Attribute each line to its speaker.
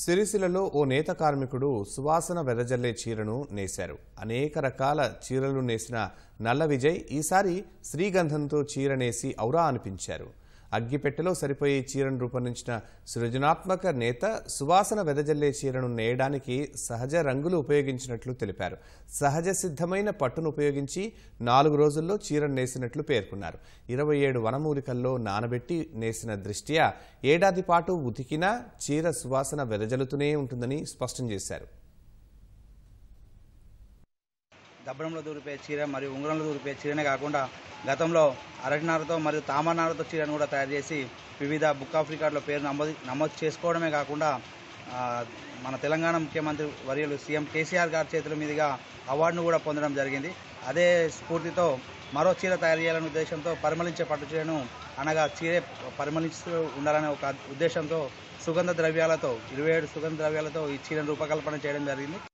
Speaker 1: సిరిసిలలో ఓ నేత కార్మికుడు సువాసన వెదజల్లే చీరను నేశారు అనేక రకాల చీరలు నేసిన నల్ల విజయ్ ఈసారి శ్రీగంధంతో చీర నేసి ఔరా అనిపించారు అగ్గిపెట్టెలో సరిపోయే చీరను రూపొందించిన సృజనాత్మక నేత సువాసన వెదజల్లే చీరను నేయడానికి సహజ రంగులు ఉపయోగించినట్లు తెలిపారు సహజ సిద్ధమైన పట్టును ఉపయోగించి నాలుగు రోజుల్లో చీరను నేసినట్లు పేర్కొన్నారు ఇరవై ఏడు వనమూలికల్లో నానబెట్టి నేసిన దృష్ట్యా ఏడాది పాటు ఉతికినా చీర సువాసన వెదజల్లుతూనే ఉంటుందని స్పష్టం చేశారు
Speaker 2: దబ్బరంలో దూరిపోయే చీర మరియు ఉంగరంలో దూరిపోయే చీరనే కాకుండా గతంలో అరటినారతో మరియు తామరనారతో చీరను కూడా తయారు చేసి వివిధ బుక్ ఆఫ్ రికార్డుల పేరు నమోదు నమోదు చేసుకోవడమే కాకుండా మన తెలంగాణ ముఖ్యమంత్రి వర్యులు సీఎం కేసీఆర్ గారి చేతుల మీదుగా అవార్డును కూడా పొందడం జరిగింది అదే స్ఫూర్తితో మరో చీర తయారు చేయాలనే ఉద్దేశంతో పరిమళించే పట్టు చీరను అనగా చీరే పరిమళిస్తూ ఉండాలనే ఒక ఉద్దేశంతో సుగంధ ద్రవ్యాలతో ఇరవై ఏడు సుగంధ ద్రవ్యాలతో ఈ చీరను రూపకల్పన చేయడం జరిగింది